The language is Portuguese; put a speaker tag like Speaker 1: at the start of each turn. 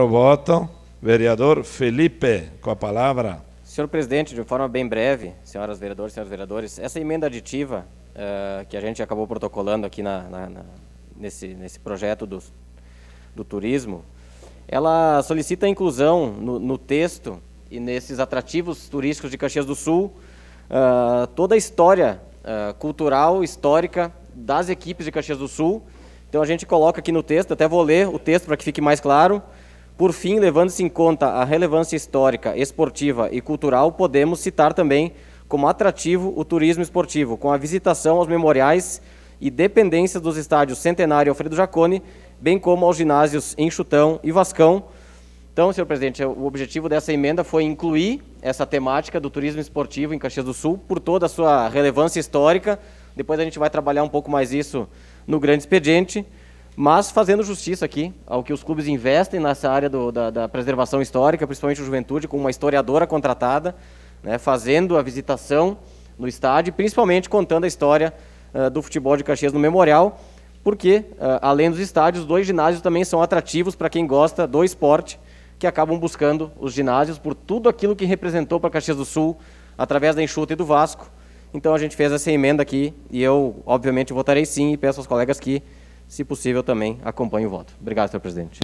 Speaker 1: o voto. Vereador Felipe, com a palavra. Senhor presidente, de forma bem breve, senhoras vereadoras, senhores vereadores, essa emenda aditiva uh, que a gente acabou protocolando aqui na, na, na, nesse, nesse projeto do, do turismo, ela solicita a inclusão no, no texto e nesses atrativos turísticos de Caxias do Sul uh, toda a história uh, cultural, histórica das equipes de Caxias do Sul. Então a gente coloca aqui no texto, até vou ler o texto para que fique mais claro. Por fim, levando-se em conta a relevância histórica, esportiva e cultural, podemos citar também como atrativo o turismo esportivo, com a visitação aos memoriais e dependências dos estádios Centenário e Alfredo Jacone, bem como aos ginásios em Chutão e Vascão. Então, senhor presidente, o objetivo dessa emenda foi incluir essa temática do turismo esportivo em Caxias do Sul por toda a sua relevância histórica. Depois a gente vai trabalhar um pouco mais isso no grande expediente. Mas fazendo justiça aqui ao que os clubes investem nessa área do, da, da, preservação histórica, principalmente o Juventude, com uma historiadora contratada, né, fazendo a visitação no estádio, principalmente contando a história uh, do futebol de Caxias no Memorial, porque, uh, além dos estádios, dois ginásios também são atrativos para quem gosta do esporte, que acabam buscando os ginásios por tudo aquilo que representou para Caxias do Sul, através da enxuta e do Vasco. Então a gente fez essa emenda aqui e eu, obviamente, votarei sim e peço aos colegas que se possível, também acompanhe o voto. Obrigado, senhor Presidente.